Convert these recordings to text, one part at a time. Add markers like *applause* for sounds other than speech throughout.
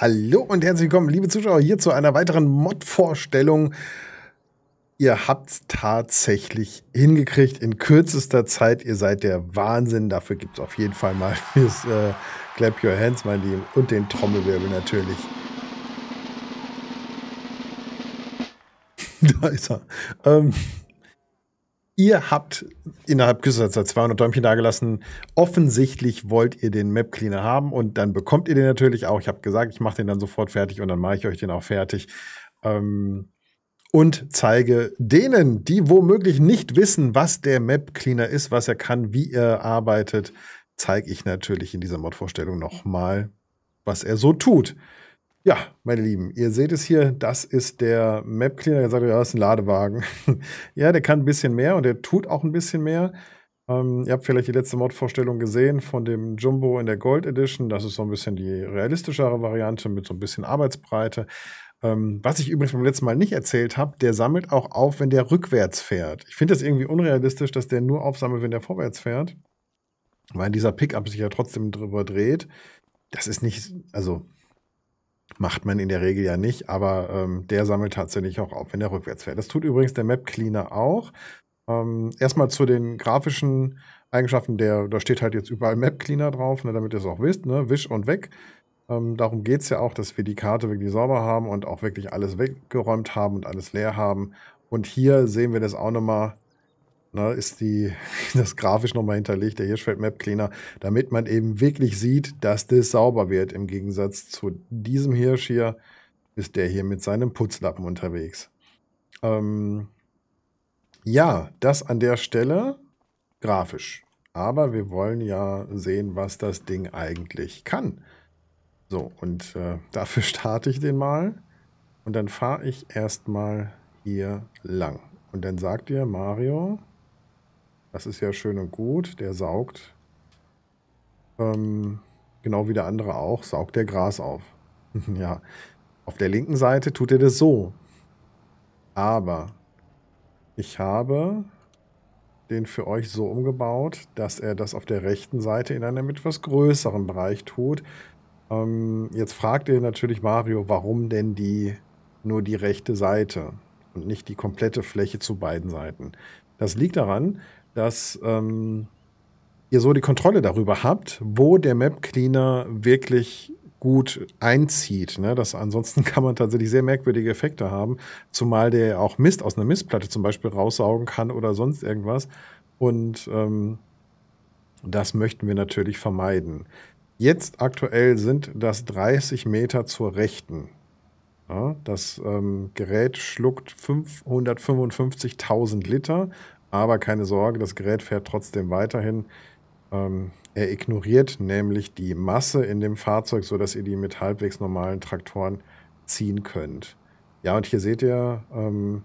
Hallo und herzlich willkommen, liebe Zuschauer, hier zu einer weiteren Mod-Vorstellung. Ihr habt's tatsächlich hingekriegt in kürzester Zeit. Ihr seid der Wahnsinn. Dafür gibt's auf jeden Fall mal *laughs* das äh, Clap Your Hands, mein Lieben, und den Trommelwirbel natürlich. *laughs* da ist er. Ähm, Ihr habt innerhalb kürzester 200 Däumchen dagelassen. Offensichtlich wollt ihr den Map Cleaner haben und dann bekommt ihr den natürlich auch. Ich habe gesagt, ich mache den dann sofort fertig und dann mache ich euch den auch fertig. Ähm, und zeige denen, die womöglich nicht wissen, was der Map Cleaner ist, was er kann, wie er arbeitet, zeige ich natürlich in dieser Mod-Vorstellung nochmal, was er so tut. Ja, meine Lieben, ihr seht es hier, das ist der Map Cleaner. Ihr sagt, ja, das ist ein Ladewagen. *laughs* ja, der kann ein bisschen mehr und der tut auch ein bisschen mehr. Ähm, ihr habt vielleicht die letzte Mod-Vorstellung gesehen von dem Jumbo in der Gold Edition. Das ist so ein bisschen die realistischere Variante mit so ein bisschen Arbeitsbreite. Ähm, was ich übrigens beim letzten Mal nicht erzählt habe, der sammelt auch auf, wenn der rückwärts fährt. Ich finde das irgendwie unrealistisch, dass der nur aufsammelt, wenn der vorwärts fährt, weil dieser Pickup sich ja trotzdem drüber dreht. Das ist nicht, also Macht man in der Regel ja nicht, aber ähm, der sammelt tatsächlich auch auf, wenn er rückwärts fährt. Das tut übrigens der Map Cleaner auch. Ähm, erstmal zu den grafischen Eigenschaften, der, da steht halt jetzt überall Map Cleaner drauf, ne, damit ihr es auch wisst, ne, wisch und weg. Ähm, darum geht es ja auch, dass wir die Karte wirklich sauber haben und auch wirklich alles weggeräumt haben und alles leer haben. Und hier sehen wir das auch nochmal ne, ist die, *laughs* das grafisch nochmal hinterlegt, der Hirschfeld Map Cleaner, damit man eben wirklich sieht, dass das sauber wird. Im Gegensatz zu diesem Hirsch hier ist der hier mit seinem Putzlappen unterwegs. Ähm, ja, das an der Stelle grafisch. Aber wir wollen ja sehen, was das Ding eigentlich kann. So, und äh, *laughs* dafür starte ich den mal. Und dann fahre ich erstmal hier lang. Und dann sagt ihr, Mario, das ist ja schön und gut. Der saugt. Ähm, genau wie der andere auch, saugt der Gras auf. *laughs* ja. Auf der linken Seite tut er das so. Aber ich habe den für euch so umgebaut, dass er das auf der rechten Seite in einem etwas größeren Bereich tut. Ähm, jetzt fragt ihr natürlich Mario, warum denn die nur die rechte Seite und nicht die komplette Fläche zu beiden Seiten. Das liegt daran, dass ähm, ihr so die Kontrolle darüber habt, wo der Map Cleaner wirklich gut einzieht. Ne? Das, ansonsten *laughs* kann man tatsächlich sehr merkwürdige Effekte haben, zumal der auch Mist aus einer Mistplatte zum Beispiel raussaugen kann oder sonst irgendwas. Und ähm, das möchten wir natürlich vermeiden. Jetzt aktuell sind das 30 Meter zur Rechten. Ja, das ähm, Gerät schluckt 555.000 Liter, aber keine Sorge, das Gerät fährt trotzdem weiterhin. Ähm, er ignoriert nämlich die Masse in dem Fahrzeug, sodass ihr die mit halbwegs normalen Traktoren ziehen könnt. Ja, und hier seht ihr, ähm,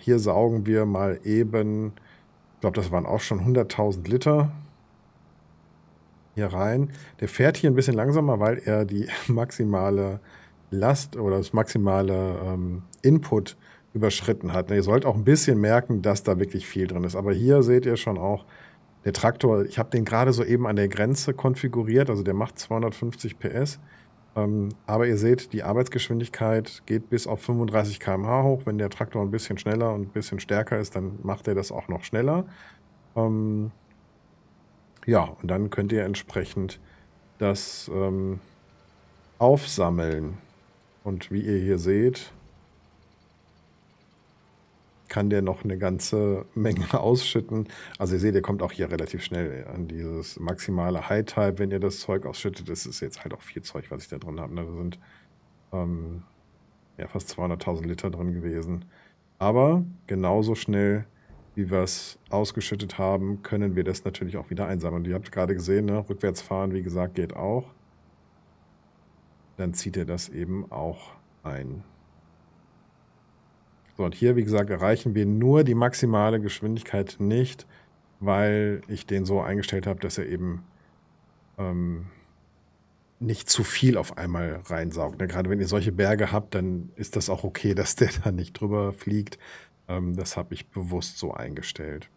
hier saugen wir mal eben, ich glaube, das waren auch schon 100.000 Liter hier rein. Der fährt hier ein bisschen langsamer, weil er die *laughs* maximale Last oder das maximale ähm, Input überschritten hat. Ihr sollt auch ein bisschen merken, dass da wirklich viel drin ist. Aber hier seht ihr schon auch, der Traktor, ich habe den gerade so eben an der Grenze konfiguriert, also der macht 250 PS. Ähm, aber ihr seht, die Arbeitsgeschwindigkeit geht bis auf 35 km/h hoch. Wenn der Traktor ein bisschen schneller und ein bisschen stärker ist, dann macht er das auch noch schneller. Ähm, ja, und dann könnt ihr entsprechend das ähm, aufsammeln. Und wie ihr hier seht, kann der noch eine ganze Menge *laughs* ausschütten. Also ihr seht, ihr kommt auch hier relativ schnell an dieses maximale High-Type, wenn ihr das Zeug ausschüttet. Das ist jetzt halt auch viel Zeug, was ich da drin habe. Ne? Da sind ähm, ja, fast 200.000 Liter drin gewesen. Aber genauso schnell, wie wir es ausgeschüttet haben, können wir das natürlich auch wieder einsammeln. ihr habt gerade gesehen, ne? fahren, wie gesagt, geht auch. Dann zieht er das eben auch ein. So, und hier, wie gesagt, erreichen wir nur die maximale Geschwindigkeit nicht, weil ich den so eingestellt habe, dass er eben ähm, nicht zu viel auf einmal reinsaugt. Ne? Gerade wenn ihr solche Berge habt, dann ist das auch okay, *laughs* dass der da nicht drüber fliegt. Ähm, das habe ich bewusst so eingestellt.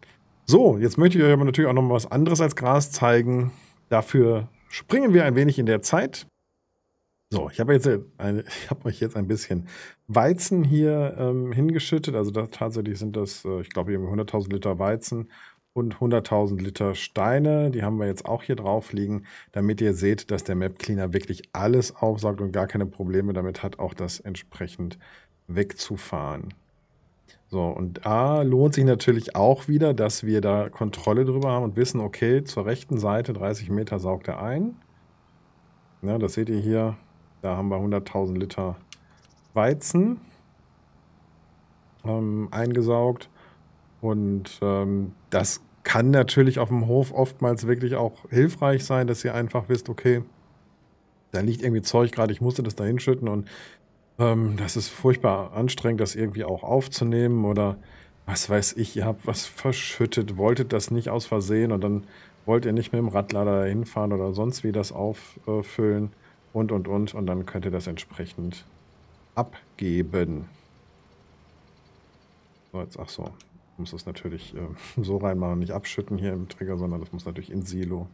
So, jetzt möchte ich euch aber natürlich auch noch mal was anderes als Gras zeigen. Dafür springen wir ein wenig in der Zeit. So, ich habe jetzt äh, eine, *laughs* ich habe euch jetzt ein bisschen Weizen hier ähm, hingeschüttet. Also das, tatsächlich sind das, äh, ich glaube, 100.000 Liter Weizen und 100.000 Liter Steine. Die haben wir jetzt auch hier drauf liegen, damit ihr seht, dass der Map Cleaner wirklich alles aufsaugt und gar keine Probleme damit hat, auch das entsprechend wegzufahren. So, und da lohnt sich natürlich auch wieder, dass wir da Kontrolle drüber haben und wissen, okay, zur rechten Seite 30 Meter saugt er ein. Ja, das seht ihr hier, da haben wir 100.000 Liter Weizen ähm, eingesaugt. Und ähm, das kann natürlich auf dem Hof oftmals wirklich auch hilfreich sein, dass ihr einfach wisst, okay, da liegt irgendwie Zeug gerade, ich musste das da hinschütten und ähm, das ist furchtbar anstrengend, das irgendwie auch aufzunehmen oder was weiß ich, ihr habt was verschüttet, wolltet das nicht aus Versehen und dann wollt ihr nicht mit dem Radlader hinfahren oder sonst wie das auffüllen und und und und dann könnt ihr das entsprechend abgeben. So, jetzt, ach so, ich muss das natürlich äh, *laughs* so reinmachen, nicht abschütten hier im Trigger, sondern das muss natürlich in Silo.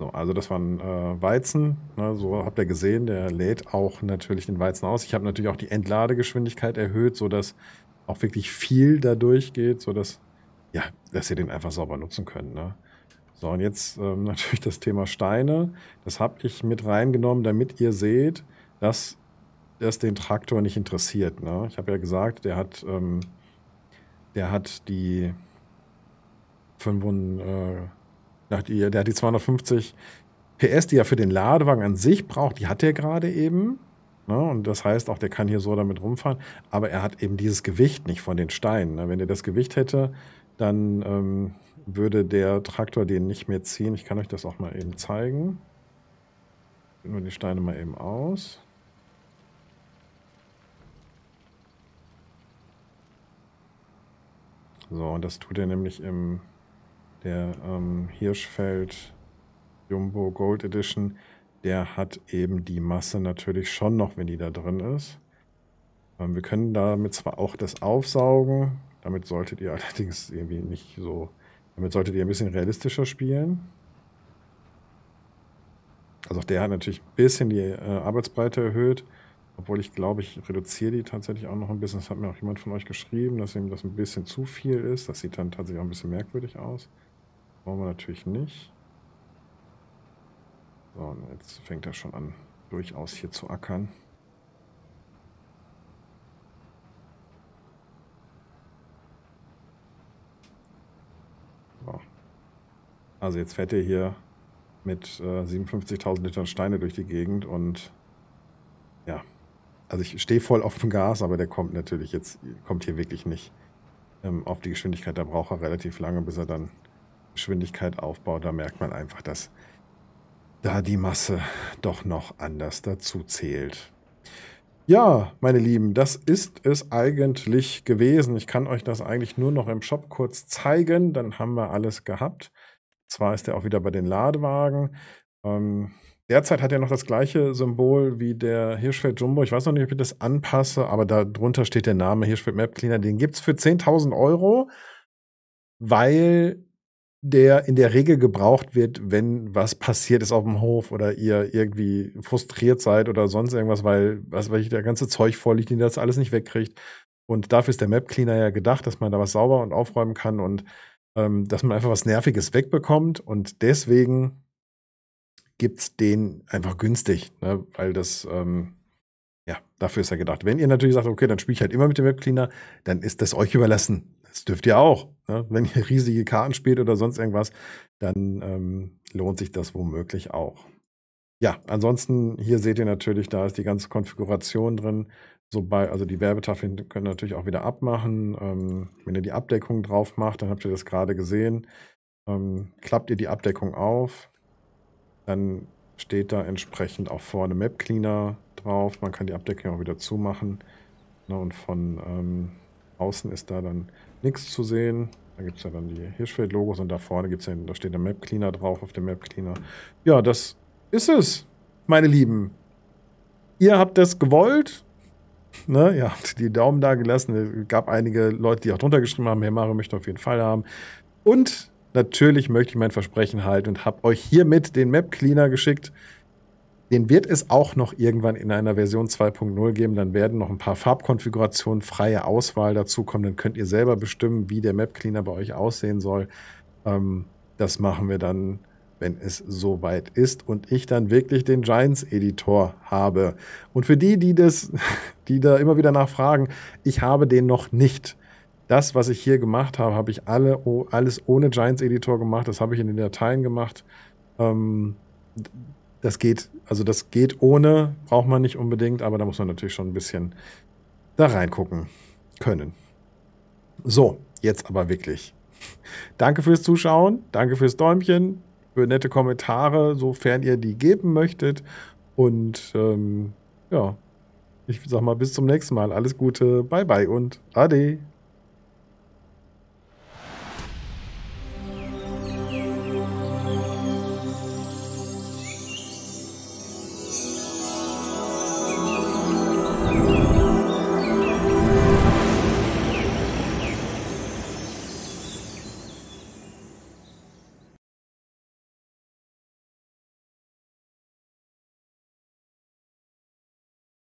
So, also das waren äh, Weizen, ne, so habt ihr gesehen, der lädt auch natürlich den Weizen aus. Ich habe natürlich auch die Entladegeschwindigkeit erhöht, sodass auch wirklich viel da durchgeht, sodass ja, dass ihr den einfach sauber nutzen könnt. Ne? So, und jetzt ähm, *laughs* natürlich das Thema Steine. Das habe ich mit reingenommen, damit ihr seht, dass das den Traktor nicht interessiert. Ne? Ich habe ja gesagt, der hat, ähm, der hat die 500, äh, der hat die 250 PS, die er für den Ladewagen an sich braucht, die hat er gerade eben. Ne? Und das heißt auch, der kann hier so damit rumfahren. Aber er hat eben dieses Gewicht nicht von den Steinen. Ne? Wenn er das Gewicht hätte, dann ähm, würde der Traktor den nicht mehr ziehen. Ich kann euch das auch mal eben zeigen. Nur die Steine mal eben aus. So, und das tut er nämlich im der ähm, Hirschfeld Jumbo Gold Edition. Der hat eben die Masse natürlich schon noch, wenn die da drin ist. Ähm, wir können damit zwar auch das aufsaugen. Damit solltet ihr *laughs* allerdings irgendwie nicht so damit solltet ihr ein bisschen realistischer spielen. Also auch der hat natürlich ein bisschen die äh, Arbeitsbreite erhöht. Obwohl ich glaube, ich reduziere die tatsächlich auch noch ein bisschen. Das hat mir auch jemand von euch geschrieben, dass ihm das ein bisschen zu viel ist. Das sieht dann tatsächlich auch ein bisschen merkwürdig aus. Wollen wir natürlich nicht. So, und jetzt fängt er schon an, durchaus hier zu ackern. Also jetzt fährt er hier mit äh, 57.000 Litern Steine durch die Gegend und ja, also ich stehe voll auf dem Gas, aber der kommt natürlich jetzt, kommt hier wirklich nicht ähm, auf die Geschwindigkeit. Da braucht er relativ lange, bis er dann Geschwindigkeit aufbaut. Da merkt man einfach, dass da die Masse doch noch anders dazu zählt. Ja, meine Lieben, das ist es eigentlich gewesen. Ich kann euch das eigentlich nur noch im Shop kurz zeigen. Dann haben wir alles gehabt. Zwar ist er auch wieder bei den Ladewagen. Ähm, derzeit hat er noch das gleiche Symbol wie der Hirschfeld Jumbo. Ich weiß noch nicht, ob ich das anpasse, aber darunter steht der Name Hirschfeld Map Cleaner. Den gibt es für 10.000 Euro, weil der in der Regel gebraucht wird, wenn was passiert ist auf dem Hof oder ihr irgendwie frustriert seid oder sonst irgendwas, weil, was weiß ich, der ganze Zeug vorliegt, den das alles nicht wegkriegt. Und dafür ist der Map Cleaner ja gedacht, dass man da was sauber und aufräumen kann. Und ähm, dass man einfach was Nerviges wegbekommt und deswegen gibt es den einfach günstig, ne? weil das, ähm, ja, dafür ist er gedacht. Wenn ihr natürlich sagt, okay, dann spiele ich halt immer mit dem Webcleaner, dann ist das euch überlassen. Das dürft ihr auch. Ne? Wenn ihr *laughs* riesige Karten spielt oder sonst irgendwas, dann ähm, lohnt sich das womöglich auch. Ja, ansonsten hier seht ihr natürlich, da ist die ganze Konfiguration drin. Sobald, also die Werbetafeln können natürlich auch wieder abmachen. Ähm, wenn ihr die Abdeckung drauf macht, dann habt ihr das gerade gesehen. Ähm, klappt ihr die Abdeckung auf, dann steht da entsprechend auch vorne Map Cleaner drauf. Man kann die Abdeckung auch wieder zumachen. Ne, und von ähm, außen ist da dann nichts zu sehen. Da gibt es ja dann die Hirschfeld-Logos und da vorne gibt's ja, da steht der Map Cleaner drauf auf dem Map Cleaner. Ja, das ist es, meine Lieben. Ihr habt das gewollt Ne, ihr habt die Daumen da gelassen. Es gab einige Leute, die auch drunter geschrieben haben, Herr Mario möchte auf jeden Fall haben. Und natürlich möchte ich mein Versprechen halten und habe euch hiermit den Map Cleaner geschickt. Den wird es auch noch irgendwann in einer Version 2.0 geben. Dann werden noch ein paar Farbkonfigurationen, freie Auswahl dazukommen. Dann könnt ihr selber bestimmen, wie der Map Cleaner bei euch aussehen soll. Ähm, das machen wir dann wenn es soweit ist und ich dann wirklich den Giants-Editor habe. Und für die, die das, *laughs* die da immer wieder nachfragen, ich habe den noch nicht. Das, was ich hier gemacht habe, habe ich alle, alles ohne Giants-Editor gemacht. Das habe ich in den Dateien gemacht. Ähm, das geht, also das geht ohne, braucht man nicht unbedingt, aber da muss man natürlich schon ein bisschen da reingucken können. So, jetzt aber wirklich. Danke fürs Zuschauen, danke fürs Däumchen, für nette Kommentare, sofern ihr die geben möchtet. Und ähm, ja, ich sag mal, bis zum nächsten Mal. Alles Gute, bye bye und ade.